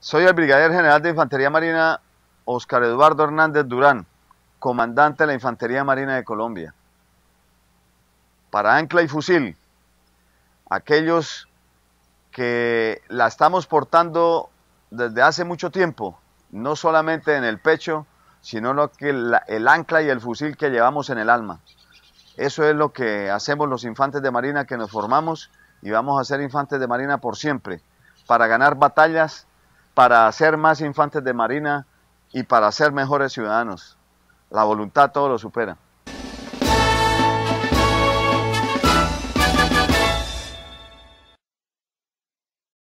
Soy el Brigadier General de Infantería Marina Oscar Eduardo Hernández Durán, comandante de la Infantería Marina de Colombia. Para ancla y fusil, aquellos que la estamos portando desde hace mucho tiempo, no solamente en el pecho, sino lo que el ancla y el fusil que llevamos en el alma. Eso es lo que hacemos los infantes de marina que nos formamos y vamos a ser infantes de marina por siempre, para ganar batallas para ser más infantes de marina y para ser mejores ciudadanos. La voluntad todo lo supera.